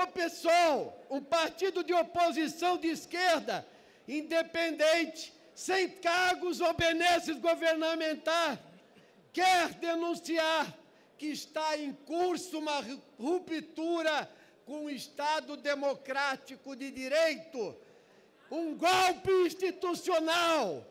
O pessoal, um partido de oposição de esquerda, independente, sem cargos ou benesses governamentais, quer denunciar que está em curso uma ruptura com o Estado democrático de direito, um golpe institucional